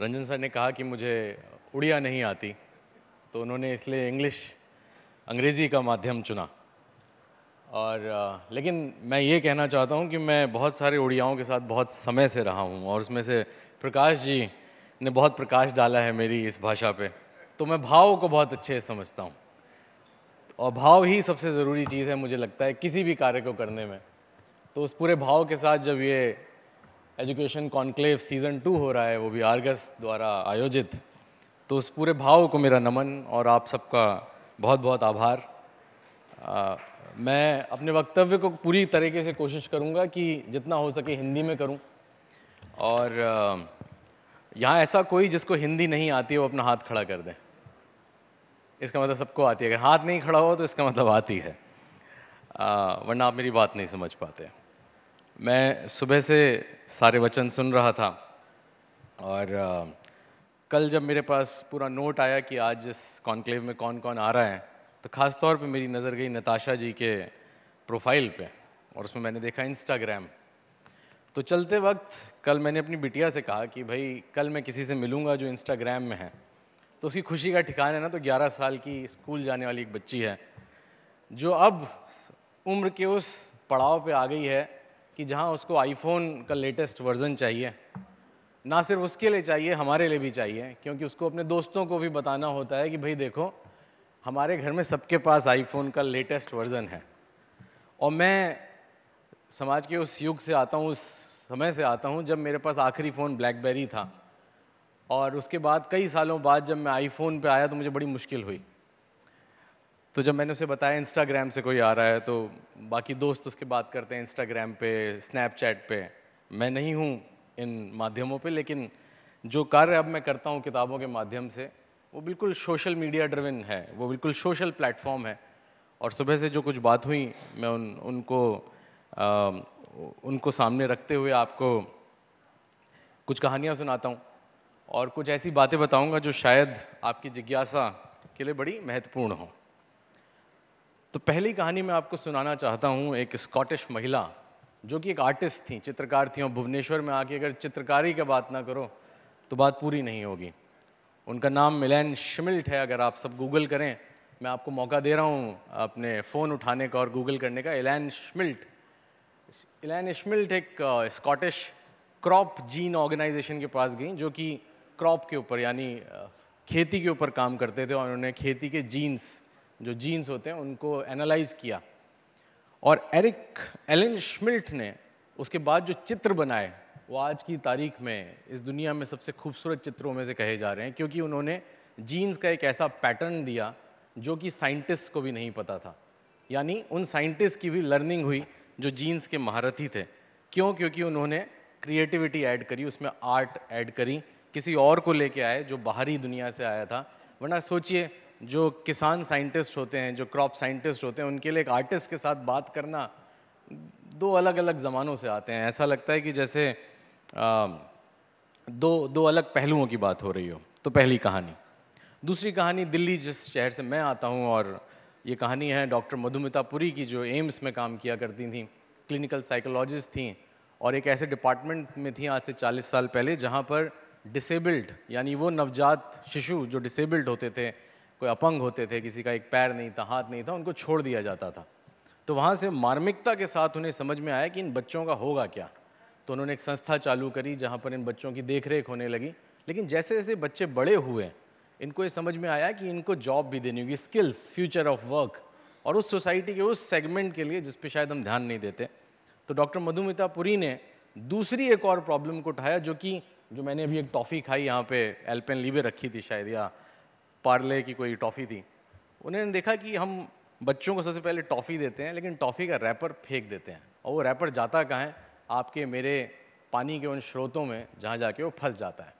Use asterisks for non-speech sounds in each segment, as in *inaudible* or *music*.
Ranjan sir ने कहा कि मुझे उड़िया नहीं आती तो उन्होंने इसलिए इंग्लिश अंग्रेज़ी का माध्यम चुना और लेकिन मैं ये कहना चाहता हूँ कि मैं बहुत सारे उड़ियाओं के साथ बहुत समय से रहा हूँ और उसमें से प्रकाश जी ने बहुत प्रकाश डाला है मेरी इस भाषा पे तो मैं भाव को बहुत अच्छे समझता हूँ और भाव ही सबसे ज़रूरी चीज़ है मुझे लगता है किसी भी कार्य को करने में तो उस पूरे भाव के साथ जब ये एजुकेशन कॉन्क्लेव सीज़न टू हो रहा है वो भी आर्गस द्वारा आयोजित तो उस पूरे भाव को मेरा नमन और आप सबका बहुत बहुत आभार आ, मैं अपने वक्तव्य को पूरी तरीके से कोशिश करूँगा कि जितना हो सके हिंदी में करूँ और यहाँ ऐसा कोई जिसको हिंदी नहीं आती है वो अपना हाथ खड़ा कर दें इसका मतलब सबको आती है अगर हाथ नहीं खड़ा हो तो इसका मतलब आती है आ, वरना आप मेरी बात नहीं समझ पाते मैं सुबह से सारे वचन सुन रहा था और कल जब मेरे पास पूरा नोट आया कि आज इस कॉन्क्लेव में कौन कौन आ रहा है तो ख़ास तौर पे मेरी नज़र गई नताशा जी के प्रोफाइल पे और उसमें मैंने देखा इंस्टाग्राम तो चलते वक्त कल मैंने अपनी बिटिया से कहा कि भाई कल मैं किसी से मिलूँगा जो इंस्टाग्राम में है तो उसकी खुशी का ठिकाना है ना तो 11 साल की स्कूल जाने वाली एक बच्ची है जो अब उम्र के उस पड़ाव पे आ गई है कि जहाँ उसको आईफोन का लेटेस्ट वर्जन चाहिए ना सिर्फ उसके लिए चाहिए हमारे लिए भी चाहिए क्योंकि उसको अपने दोस्तों को भी बताना होता है कि भाई देखो हमारे घर में सबके पास आईफोन का लेटेस्ट वर्जन है और मैं समाज के उस युग से आता हूँ उस समय से आता हूँ जब मेरे पास आखिरी फ़ोन ब्लैकबेरी था और उसके बाद कई सालों बाद जब मैं आईफोन पे आया तो मुझे बड़ी मुश्किल हुई तो जब मैंने उसे बताया इंस्टाग्राम से कोई आ रहा है तो बाकी दोस्त उसके बात करते हैं इंस्टाग्राम पे स्नैपचैट पे मैं नहीं हूँ इन माध्यमों पे लेकिन जो कार्य अब मैं करता हूँ किताबों के माध्यम से वो बिल्कुल सोशल मीडिया ड्रिविन है वो बिल्कुल सोशल प्लेटफॉर्म है और सुबह से जो कुछ बात हुई मैं उन उनको आ, उनको सामने रखते हुए आपको कुछ कहानियाँ सुनाता हूँ और कुछ ऐसी बातें बताऊँगा जो शायद आपकी जिज्ञासा के लिए बड़ी महत्वपूर्ण हों तो पहली कहानी मैं आपको सुनाना चाहता हूँ एक स्कॉटिश महिला जो कि एक आर्टिस्ट थी चित्रकार थी और भुवनेश्वर में आके अगर चित्रकारी की बात ना करो तो बात पूरी नहीं होगी उनका नाम मिलैन शिमिल्ट है अगर आप सब गूगल करें मैं आपको मौका दे रहा हूँ अपने फ़ोन उठाने का और गूगल करने का इलैन शमिल्ट इलैन शमिल्ट एक स्कॉटिश क्रॉप जीन ऑर्गेनाइजेशन के पास गई जो कि क्रॉप के ऊपर यानी खेती के ऊपर काम करते थे और उन्होंने खेती के जीन्स जो जीन्स होते हैं उनको एनालाइज किया और एरिक एलन श्मिल्ट ने उसके बाद जो चित्र बनाए वो आज की तारीख में इस दुनिया में सबसे खूबसूरत चित्रों में से कहे जा रहे हैं क्योंकि उन्होंने जीन्स का एक ऐसा पैटर्न दिया जो कि साइंटिस्ट को भी नहीं पता था यानी उन साइंटिस्ट की भी लर्निंग हुई जो जीन्स के महारथी थे क्यों क्योंकि उन्होंने क्रिएटिविटी ऐड करी उसमें आर्ट ऐड करी किसी और को लेके आए जो बाहरी दुनिया से आया था वरना सोचिए जो किसान साइंटिस्ट होते हैं जो क्रॉप साइंटिस्ट होते हैं उनके लिए एक आर्टिस्ट के साथ बात करना दो अलग अलग ज़मानों से आते हैं ऐसा लगता है कि जैसे आ, दो दो अलग पहलुओं की बात हो रही हो तो पहली कहानी दूसरी कहानी दिल्ली जिस शहर से मैं आता हूँ और ये कहानी है डॉक्टर मधुमिता पुरी की जो एम्स में काम किया करती थी क्लिनिकल साइकोलॉजिस्ट थी और एक ऐसे डिपार्टमेंट में थी आज से 40 साल पहले जहाँ पर डिसेबल्ड यानी वो नवजात शिशु जो डिसेबल्ड होते थे कोई अपंग होते थे किसी का एक पैर नहीं था हाथ नहीं था उनको छोड़ दिया जाता था तो वहाँ से मार्मिकता के साथ उन्हें समझ में आया कि इन बच्चों का होगा क्या तो उन्होंने एक संस्था चालू करी जहाँ पर इन बच्चों की देखरेख होने लगी लेकिन जैसे जैसे बच्चे बड़े हुए इनको ये समझ में आया कि इनको जॉब भी देनी होगी स्किल्स फ्यूचर ऑफ वर्क और उस सोसाइटी के उस सेगमेंट के लिए जिस पर शायद हम ध्यान नहीं देते तो डॉक्टर मधुमिता पुरी ने दूसरी एक और प्रॉब्लम को उठाया जो कि जो मैंने अभी एक टॉफ़ी खाई यहाँ पे एल्पेन लीबे रखी थी शायद या पार्ले की कोई टॉफ़ी थी उन्होंने देखा कि हम बच्चों को सबसे पहले टॉफ़ी देते हैं लेकिन टॉफ़ी का रैपर फेंक देते हैं और वो रैपर जाता कहाँ है आपके मेरे पानी के उन स्रोतों में जहाँ जाके वो फंस जाता है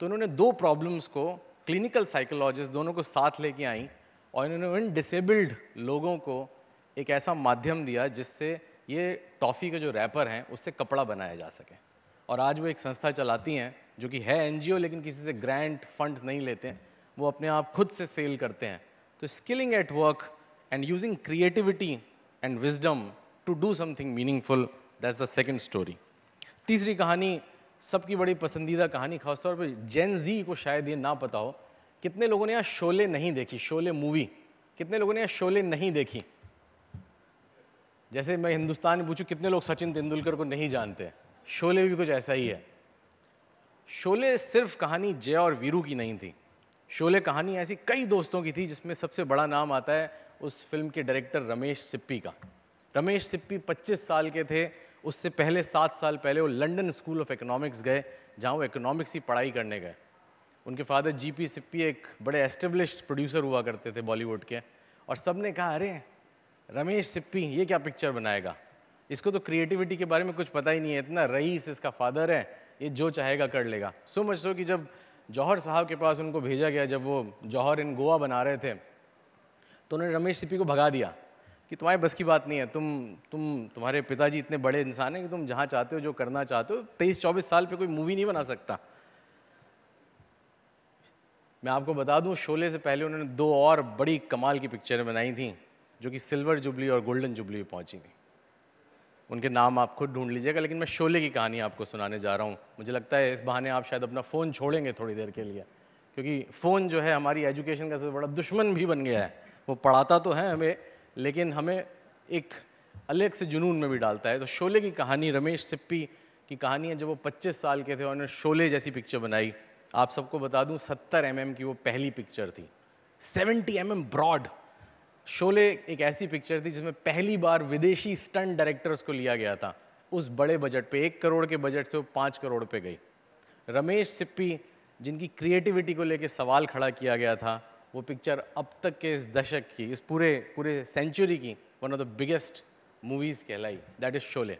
तो उन्होंने दो प्रॉब्लम्स को क्लिनिकल साइकोलॉजिस्ट दोनों को साथ लेके आई और इन्होंने उन डिसेबल्ड लोगों को एक ऐसा माध्यम दिया जिससे ये टॉफ़ी के जो रैपर हैं उससे कपड़ा बनाया जा सके और आज वो एक संस्था चलाती हैं जो कि है एनजीओ लेकिन किसी से ग्रांट फंड नहीं लेते हैं वो अपने आप खुद से सेल करते हैं तो skilling at work and using creativity and wisdom to do something meaningful that's the second story तीसरी कहानी सबकी बड़ी पसंदीदा कहानी खासतौर पर जेन जी को शायद ये ना पता हो कितने लोगों ने यहाँ शोले नहीं देखी शोले मूवी कितने लोगों ने यहाँ शोले नहीं देखी जैसे मैं हिंदुस्तान में पूछूं कितने लोग सचिन तेंदुलकर को नहीं जानते शोले भी कुछ ऐसा ही है शोले सिर्फ कहानी जय और वीरू की नहीं थी शोले कहानी ऐसी कई दोस्तों की थी जिसमें सबसे बड़ा नाम आता है उस फिल्म के डायरेक्टर रमेश सिप्पी का रमेश सिप्पी 25 साल के थे उससे पहले सात साल पहले वो लंदन स्कूल ऑफ इकोनॉमिक्स गए जहाँ वो इकोनॉमिक्स की पढ़ाई करने गए उनके फादर जीपी सिप्पी एक बड़े एस्टेब्लिश प्रोड्यूसर हुआ करते थे बॉलीवुड के और सब ने कहा अरे रमेश सिप्पी ये क्या पिक्चर बनाएगा इसको तो क्रिएटिविटी के बारे में कुछ पता ही नहीं है इतना रईस इसका फादर है ये जो चाहेगा कर लेगा सो मच सो कि जब जौहर साहब के पास उनको भेजा गया जब वो जौहर इन गोवा बना रहे थे तो उन्होंने रमेश सिप्पी को भगा दिया कि तुम्हारे बस की बात नहीं है तुम तुम तुम्हारे पिताजी इतने बड़े इंसान हैं कि तुम जहाँ चाहते हो जो करना चाहते हो तेईस चौबीस साल पे कोई मूवी नहीं बना सकता मैं आपको बता दूं शोले से पहले उन्होंने दो और बड़ी कमाल की पिक्चरें बनाई थी जो कि सिल्वर जुबली और गोल्डन जुबली पहुंची थी उनके नाम आप खुद ढूंढ लीजिएगा लेकिन मैं शोले की कहानी आपको सुनाने जा रहा हूँ मुझे लगता है इस बहाने आप शायद अपना फ़ोन छोड़ेंगे थोड़ी देर के लिए क्योंकि फ़ोन जो है हमारी एजुकेशन का सबसे बड़ा दुश्मन भी बन गया है वो पढ़ाता तो है हमें लेकिन हमें एक अलग से जुनून में भी डालता है तो शोले की कहानी रमेश सिप्पी की कहानी है जब वो 25 साल के थे उन्होंने शोले जैसी पिक्चर बनाई आप सबको बता दूं 70 एम mm की वो पहली पिक्चर थी 70 एम mm ब्रॉड शोले एक ऐसी पिक्चर थी जिसमें पहली बार विदेशी स्टंट डायरेक्टर्स को लिया गया था उस बड़े बजट पे एक करोड़ के बजट से वो पाँच करोड़ पे गई रमेश सिप्पी जिनकी क्रिएटिविटी को लेकर सवाल खड़ा किया गया था वो पिक्चर अब तक के इस दशक की इस पूरे पूरे सेंचुरी की one of the biggest movies कहलाई दैट इज़ शोले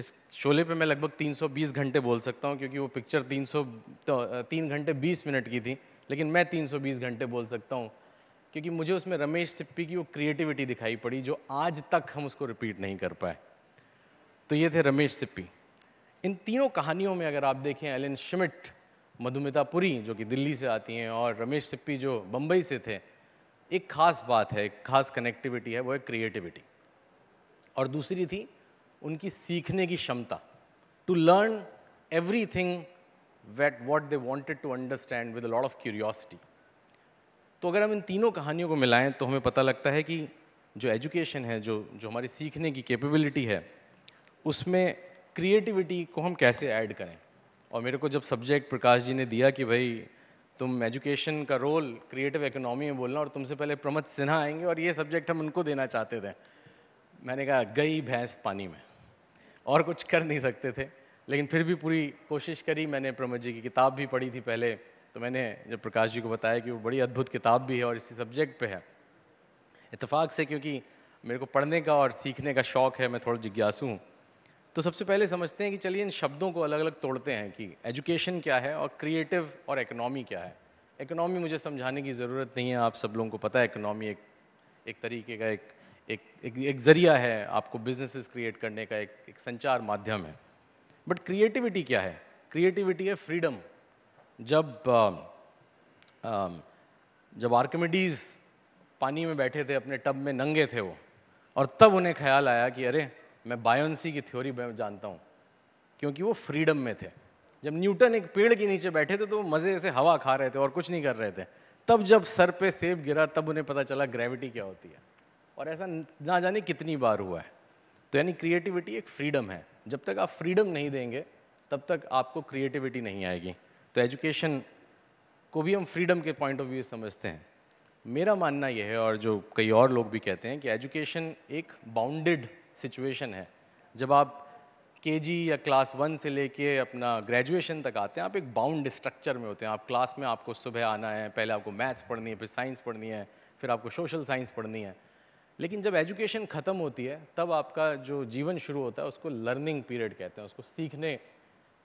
इस शोले पे मैं लगभग 320 घंटे बोल सकता हूँ क्योंकि वो पिक्चर 300 तो तीन घंटे 20 मिनट की थी लेकिन मैं 320 घंटे बोल सकता हूँ क्योंकि मुझे उसमें रमेश सिप्पी की वो क्रिएटिविटी दिखाई पड़ी जो आज तक हम उसको रिपीट नहीं कर पाए तो ये थे रमेश सिप्पी इन तीनों कहानियों में अगर आप देखें एलिन शिमिट मधुमिता पुरी जो कि दिल्ली से आती हैं और रमेश सिप्पी जो बम्बई से थे एक खास बात है एक खास कनेक्टिविटी है वो है क्रिएटिविटी और दूसरी थी उनकी सीखने की क्षमता to learn everything what what they wanted to understand with lot of curiosity तो अगर हम इन तीनों कहानियों को मिलाएं तो हमें पता लगता है कि जो एजुकेशन है जो जो हमारी सीखने की कैपेबिलिटी है उसमें क्रिएटिविटी को हम कैसे ऐड करें और मेरे को जब सब्जेक्ट प्रकाश जी ने दिया कि भाई तुम एजुकेशन का रोल क्रिएटिव इकोनॉमी में बोलना और तुमसे पहले प्रमोद सिन्हा आएंगे और ये सब्जेक्ट हम उनको देना चाहते थे मैंने कहा गई भैंस पानी में और कुछ कर नहीं सकते थे लेकिन फिर भी पूरी कोशिश करी मैंने प्रमोद जी की किताब भी पढ़ी थी पहले तो मैंने जब प्रकाश जी को बताया कि वो बड़ी अद्भुत किताब भी है और इसी सब्जेक्ट पे है इतफाक़ से क्योंकि मेरे को पढ़ने का और सीखने का शौक़ है मैं थोड़ा जिज्ञासु हूँ तो सबसे पहले समझते हैं कि चलिए इन शब्दों को अलग अलग तोड़ते हैं कि एजुकेशन क्या है और क्रिएटिव और इकनॉमी क्या है इकनॉमी मुझे समझाने की ज़रूरत नहीं है आप सब लोगों को पता है इकनॉमी एक एक तरीके का एक एक एक, एक ज़रिया है आपको बिजनेसेस क्रिएट करने का एक, एक संचार माध्यम है बट क्रिएटिविटी क्या है क्रिएटिविटी है फ्रीडम जब जब आर्कमिडीज पानी में बैठे थे अपने टब में नंगे थे वो और तब उन्हें ख्याल आया कि अरे मैं बायोन्सी की थ्योरी जानता हूँ क्योंकि वो फ्रीडम में थे जब न्यूटन एक पेड़ के नीचे बैठे थे तो वो मज़े से हवा खा रहे थे और कुछ नहीं कर रहे थे तब जब सर पे सेब गिरा तब उन्हें पता चला ग्रेविटी क्या होती है और ऐसा ना जाने कितनी बार हुआ है तो यानी क्रिएटिविटी एक फ्रीडम है जब तक आप फ्रीडम नहीं देंगे तब तक आपको क्रिएटिविटी नहीं आएगी तो एजुकेशन को भी हम फ्रीडम के पॉइंट ऑफ व्यू समझते हैं मेरा मानना यह है और जो कई और लोग भी कहते हैं कि एजुकेशन एक बाउंडेड सिचुएशन है जब आप के या क्लास वन से लेके अपना ग्रेजुएशन तक आते हैं आप एक बाउंड स्ट्रक्चर में होते हैं आप क्लास में आपको सुबह आना है पहले आपको मैथ्स पढ़नी है फिर साइंस पढ़नी है फिर आपको सोशल साइंस पढ़नी है लेकिन जब एजुकेशन ख़त्म होती है तब आपका जो जीवन शुरू होता है उसको लर्निंग पीरियड कहते हैं उसको सीखने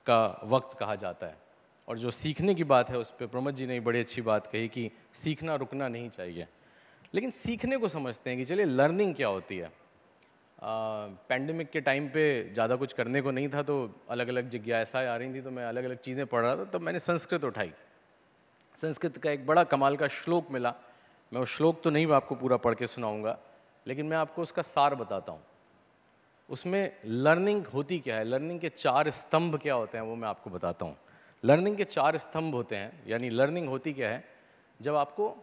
का वक्त कहा जाता है और जो सीखने की बात है उस पर प्रमोद जी ने बड़ी अच्छी बात कही कि सीखना रुकना नहीं चाहिए लेकिन सीखने को समझते हैं कि चलिए लर्निंग क्या होती है पैंडमिक के टाइम पे ज़्यादा कुछ करने को नहीं था तो अलग अलग जिज्ञासाएँ आ रही थी तो मैं अलग अलग चीज़ें पढ़ रहा था तब तो मैंने संस्कृत उठाई संस्कृत का एक बड़ा कमाल का श्लोक मिला मैं वो श्लोक तो नहीं आपको पूरा पढ़ के सुनाऊँगा लेकिन मैं आपको उसका सार बताता हूँ उसमें लर्निंग होती क्या है लर्निंग के चार स्तंभ क्या होते हैं वो मैं आपको बताता हूँ लर्निंग के चार स्तंभ होते हैं यानी लर्निंग होती क्या है जब आपको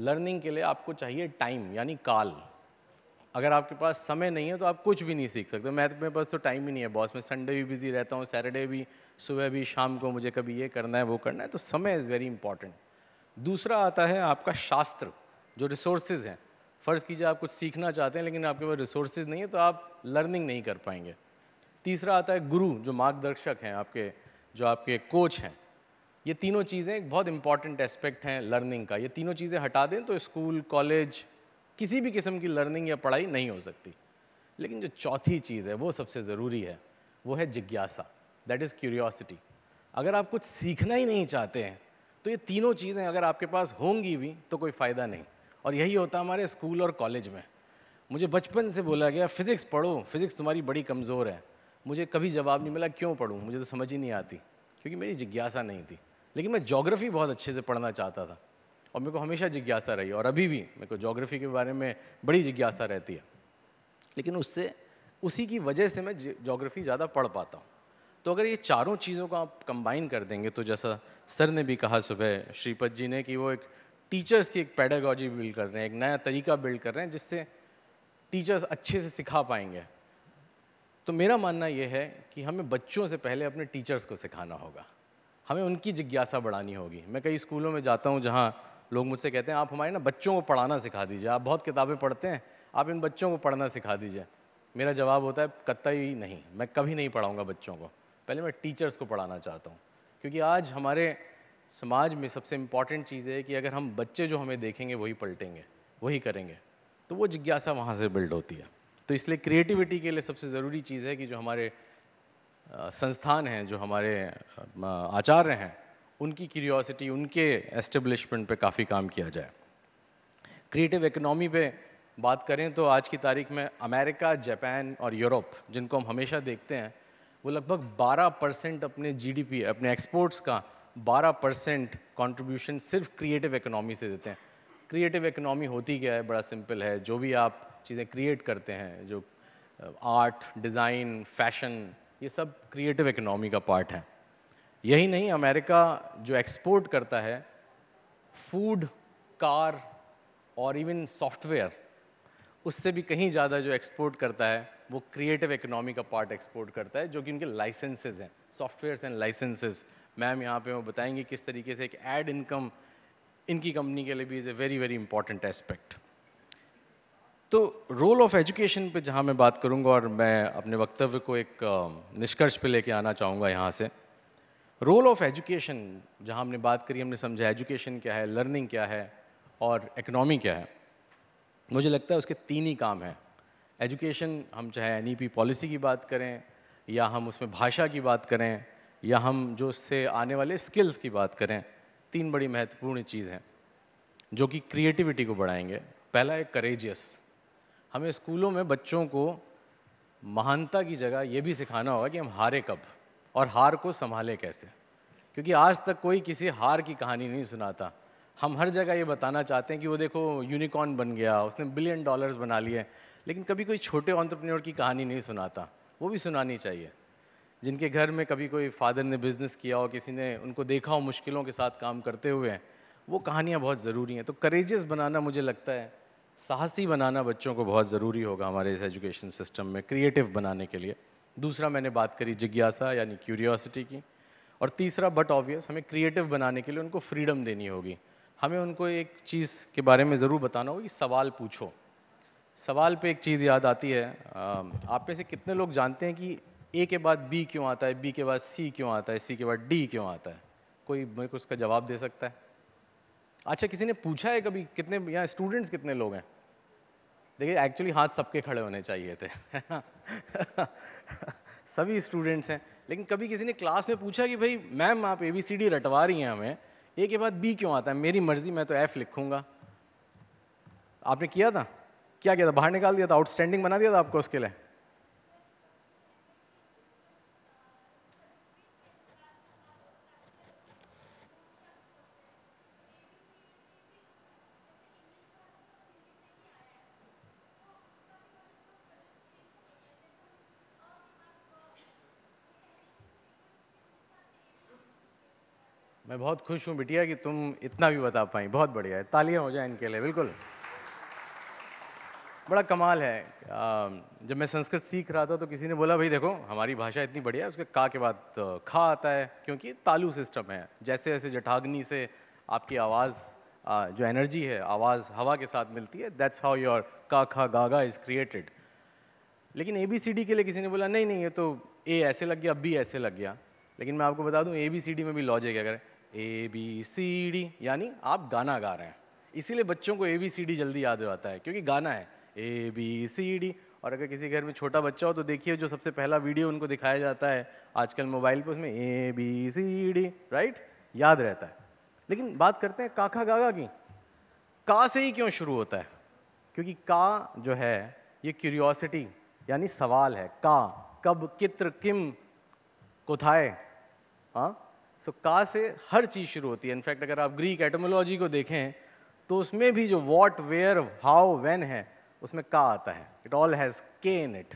लर्निंग के लिए आपको चाहिए टाइम यानी काल अगर आपके पास समय नहीं है तो आप कुछ भी नहीं सीख सकते मैथ में पास तो टाइम ही नहीं है बॉस मैं संडे भी बिजी रहता हूँ सैटरडे भी सुबह भी शाम को मुझे कभी ये करना है वो करना है तो समय इज़ वेरी इंपॉर्टेंट दूसरा आता है आपका शास्त्र जो रिसोर्सेज हैं फ़र्ज़ कीजिए आप कुछ सीखना चाहते हैं लेकिन आपके पास रिसोर्सेज नहीं है तो आप लर्निंग नहीं कर पाएंगे तीसरा आता है गुरु जो मार्गदर्शक हैं आपके जो आपके कोच हैं ये तीनों चीज़ें एक बहुत इंपॉर्टेंट एस्पेक्ट हैं लर्निंग का ये तीनों चीज़ें हटा दें तो स्कूल कॉलेज किसी भी किस्म की लर्निंग या पढ़ाई नहीं हो सकती लेकिन जो चौथी चीज़ है वो सबसे ज़रूरी है वो है जिज्ञासा दैट इज़ क्यूरियोसिटी अगर आप कुछ सीखना ही नहीं चाहते हैं तो ये तीनों चीज़ें अगर आपके पास होंगी भी तो कोई फ़ायदा नहीं और यही होता हमारे स्कूल और कॉलेज में मुझे बचपन से बोला गया फिज़िक्स पढ़ो फिज़िक्स तुम्हारी बड़ी कमज़ोर है मुझे कभी जवाब नहीं मिला क्यों पढ़ूँ मुझे तो समझ ही नहीं आती क्योंकि मेरी जिज्ञासा नहीं थी लेकिन मैं जोग्राफ़ी बहुत अच्छे से पढ़ना चाहता था और मेरे को हमेशा जिज्ञासा रही और अभी भी मेरे को जोग्राफ़ी के बारे में बड़ी जिज्ञासा रहती है लेकिन उससे उसी की वजह से मैं जोग्राफ़ी ज़्यादा पढ़ पाता हूँ तो अगर ये चारों चीज़ों को आप कंबाइन कर देंगे तो जैसा सर ने भी कहा सुबह श्रीपद जी ने कि वो एक टीचर्स की एक पैडागॉजी बिल्ड कर रहे हैं एक नया तरीका बिल्ड कर रहे हैं जिससे टीचर्स अच्छे से सिखा पाएंगे तो मेरा मानना यह है कि हमें बच्चों से पहले अपने टीचर्स को सिखाना होगा हमें उनकी जिज्ञासा बढ़ानी होगी मैं कई स्कूलों में जाता हूँ जहाँ लोग मुझसे कहते हैं आप हमारे ना बच्चों को पढ़ाना सिखा दीजिए आप बहुत किताबें पढ़ते हैं आप इन बच्चों को पढ़ना सिखा दीजिए मेरा जवाब होता है कतई नहीं मैं कभी नहीं पढ़ाऊँगा बच्चों को पहले मैं टीचर्स को पढ़ाना चाहता हूँ क्योंकि आज हमारे समाज में सबसे इम्पॉर्टेंट चीज़ है कि अगर हम बच्चे जो हमें देखेंगे वही पलटेंगे वही करेंगे तो वो जिज्ञासा वहाँ से बिल्ड होती है तो इसलिए क्रिएटिविटी के लिए सबसे ज़रूरी चीज़ है कि जो हमारे संस्थान हैं जो हमारे आचार्य हैं उनकी क्यूरियोसिटी उनके एस्टेब्लिशमेंट पे काफ़ी काम किया जाए क्रिएटिव इकोनॉमी पे बात करें तो आज की तारीख में अमेरिका जापान और यूरोप जिनको हम हमेशा देखते हैं वो लगभग 12 परसेंट अपने जीडीपी अपने एक्सपोर्ट्स का 12 परसेंट कॉन्ट्रीब्यूशन सिर्फ क्रिएटिव इकोनॉमी से देते हैं क्रिएटिव इकोनॉमी होती क्या है बड़ा सिंपल है जो भी आप चीज़ें क्रिएट करते हैं जो आर्ट डिज़ाइन फैशन ये सब क्रिएटिव इकोनॉमी का पार्ट है यही नहीं अमेरिका जो एक्सपोर्ट करता है फूड कार और इवन सॉफ्टवेयर उससे भी कहीं ज़्यादा जो एक्सपोर्ट करता है वो क्रिएटिव इकोनॉमी का पार्ट एक्सपोर्ट करता है जो कि उनके लाइसेंसेज हैं सॉफ्टवेयर्स एंड लाइसेंसेज मैम यहाँ पे वो बताएंगे किस तरीके से एक एड इनकम इनकी कंपनी के लिए भी is a very very important aspect तो रोल ऑफ एजुकेशन पे जहाँ मैं बात करूँगा और मैं अपने वक्तव्य को एक निष्कर्ष पे लेके आना चाहूँगा यहाँ से रोल ऑफ एजुकेशन जहाँ हमने बात करी हमने समझा एजुकेशन क्या है लर्निंग क्या है और इकनॉमी क्या है मुझे लगता है उसके तीन ही काम हैं एजुकेशन हम चाहे एन पॉलिसी e की बात करें या हम उसमें भाषा की बात करें या हम जो उससे आने वाले स्किल्स की बात करें तीन बड़ी महत्वपूर्ण चीज़ हैं जो कि क्रिएटिविटी को बढ़ाएंगे पहला है करेजियस हमें स्कूलों में बच्चों को महानता की जगह ये भी सिखाना होगा कि हम हारे कब और हार को संभालें कैसे क्योंकि आज तक कोई किसी हार की कहानी नहीं सुनाता हम हर जगह ये बताना चाहते हैं कि वो देखो यूनिकॉर्न बन गया उसने बिलियन डॉलर्स बना लिए लेकिन कभी कोई छोटे ऑन्टरप्रेन्योर की कहानी नहीं सुनाता वो भी सुनानी चाहिए जिनके घर में कभी कोई फादर ने बिज़नेस किया हो किसी ने उनको देखा हो मुश्किलों के साथ काम करते हुए वो कहानियाँ बहुत ज़रूरी हैं तो करेजेस बनाना मुझे लगता है साहसी बनाना बच्चों को बहुत ज़रूरी होगा हमारे इस एजुकेशन सिस्टम में क्रिएटिव बनाने के लिए दूसरा मैंने बात करी जिज्ञासा यानी क्यूरियोसिटी की और तीसरा बट ऑबियस हमें क्रिएटिव बनाने के लिए उनको फ्रीडम देनी होगी हमें उनको एक चीज़ के बारे में ज़रूर बताना होगा कि सवाल पूछो सवाल पे एक चीज़ याद आती है आप में से कितने लोग जानते हैं कि ए के बाद बी क्यों आता है बी के बाद सी क्यों आता है सी के बाद डी क्यों आता है कोई मेरे को उसका जवाब दे सकता है अच्छा किसी ने पूछा है कभी कितने यहाँ स्टूडेंट्स कितने लोग हैं देखिए एक्चुअली हाथ सबके खड़े होने चाहिए थे *laughs* सभी स्टूडेंट्स हैं लेकिन कभी किसी ने क्लास में पूछा कि भाई मैम आप ए बी सी डी रटवा रही हैं हमें ए के बाद बी क्यों आता है मेरी मर्जी मैं तो एफ लिखूंगा आपने किया था क्या किया था बाहर निकाल दिया था आउटस्टैंडिंग बना दिया था आपको उसके लिए मैं बहुत खुश हूँ बिटिया कि तुम इतना भी बता पाई बहुत बढ़िया है तालियां हो जाए इनके लिए बिल्कुल बड़ा कमाल है जब मैं संस्कृत सीख रहा था तो किसी ने बोला भाई देखो हमारी भाषा इतनी बढ़िया है उसके का के बाद खा आता है क्योंकि तालू सिस्टम है जैसे जैसे जठाग्नि से आपकी आवाज़ जो एनर्जी है आवाज़ हवा के साथ मिलती है दैट्स हाउ योर का खा गागा इज़ क्रिएटेड लेकिन ए बी सी डी के लिए किसी ने बोला नहीं नहीं ये तो ए ऐसे लग गया बी ऐसे लग गया लेकिन मैं आपको बता दूं ए बी सी डी में भी लॉजिक है अगर ए बी सी डी यानी आप गाना गा रहे हैं इसीलिए बच्चों को ए बी सी डी जल्दी याद हो जाता है क्योंकि गाना है ए बी सी डी और अगर किसी घर में छोटा बच्चा हो तो देखिए जो सबसे पहला वीडियो उनको दिखाया जाता है आजकल मोबाइल पर उसमें A B C D right याद रहता है लेकिन बात करते हैं काका गागा की का से ही क्यों शुरू होता है क्योंकि का जो है ये क्यूरियोसिटी यानी सवाल है का कब कित्र किम कुथाए हाँ सो so, का से हर चीज़ शुरू होती है इनफैक्ट अगर आप ग्रीक एटमोलॉजी को देखें तो उसमें भी जो वॉट वेयर हाउ वेन है उसमें का आता है इट ऑल हैज़ के इन इट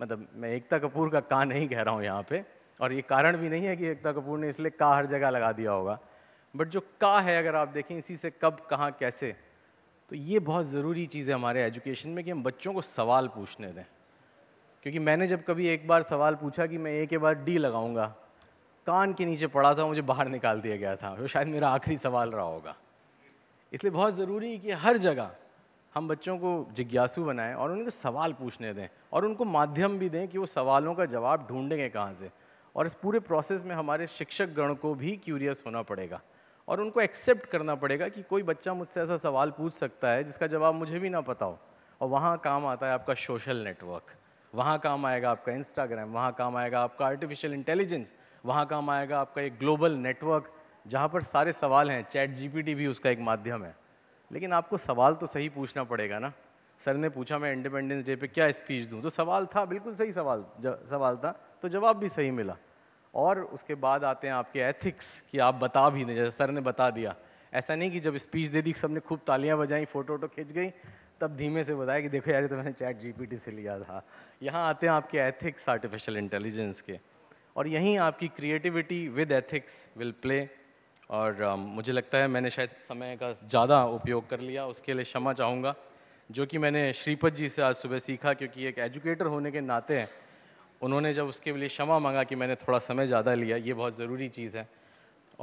मतलब मैं एकता कपूर का का नहीं कह रहा हूँ यहाँ पे और ये कारण भी नहीं है कि एकता कपूर ने इसलिए का हर जगह लगा दिया होगा बट जो का है अगर आप देखें इसी से कब कहाँ कैसे तो ये बहुत ज़रूरी चीज़ है हमारे एजुकेशन में कि हम बच्चों को सवाल पूछने दें क्योंकि मैंने जब कभी एक बार सवाल पूछा कि मैं ए के बाद डी लगाऊंगा कान के नीचे पड़ा था मुझे बाहर निकाल दिया गया था वो तो शायद मेरा आखिरी सवाल रहा होगा इसलिए बहुत ज़रूरी है कि हर जगह हम बच्चों को जिज्ञासु बनाएं और उनको सवाल पूछने दें और उनको माध्यम भी दें कि वो सवालों का जवाब ढूंढेंगे कहाँ से और इस पूरे प्रोसेस में हमारे शिक्षक गण को भी क्यूरियस होना पड़ेगा और उनको एक्सेप्ट करना पड़ेगा कि कोई बच्चा मुझसे ऐसा सवाल पूछ सकता है जिसका जवाब मुझे भी ना पता हो और वहाँ काम आता है आपका सोशल नेटवर्क वहाँ काम आएगा आपका इंस्टाग्राम वहाँ काम आएगा आपका आर्टिफिशियल इंटेलिजेंस वहाँ काम आएगा आपका एक ग्लोबल नेटवर्क जहाँ पर सारे सवाल हैं चैट जीपीटी भी उसका एक माध्यम है लेकिन आपको सवाल तो सही पूछना पड़ेगा ना सर ने पूछा मैं इंडिपेंडेंस डे पे क्या स्पीच दूँ तो सवाल था बिल्कुल सही सवाल सवाल था तो जवाब भी सही मिला और उसके बाद आते हैं आपके एथिक्स कि आप बता भी नहीं जैसे सर ने बता दिया ऐसा नहीं कि जब स्पीच दे दी सबने खूब तालियां बजाई फोटो वोटो खींच गई तब धीमे से बताया कि देखो यार तो मैंने चैट जीपीटी से लिया था यहाँ आते हैं आपके एथिक्स आर्टिफिशियल इंटेलिजेंस के और यहीं आपकी creativity with ethics will play और uh, मुझे लगता है मैंने शायद समय का ज़्यादा उपयोग कर लिया उसके लिए क्षमा चाहूँगा जो कि मैंने श्रीपद जी से आज सुबह सीखा क्योंकि एक एजुकेटर होने के नाते हैं उन्होंने जब उसके लिए क्षमा मांगा कि मैंने थोड़ा समय ज़्यादा लिया ये बहुत ज़रूरी चीज़ है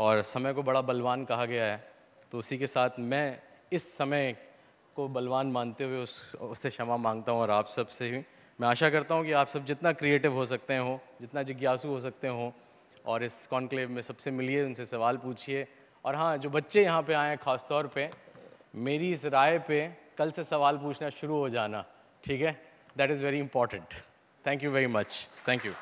और समय को बड़ा बलवान कहा गया है तो उसी के साथ मैं इस समय को बलवान मानते हुए उस उससे क्षमा मांगता हूँ और आप सब से भी मैं आशा करता हूँ कि आप सब जितना क्रिएटिव हो सकते हो जितना जिज्ञासु हो सकते हो और इस कॉन्क्लेव में सबसे मिलिए उनसे सवाल पूछिए और हाँ जो बच्चे यहाँ पे आए हैं ख़ासतौर पे मेरी इस राय पे कल से सवाल पूछना शुरू हो जाना ठीक है that is very important thank you very much thank you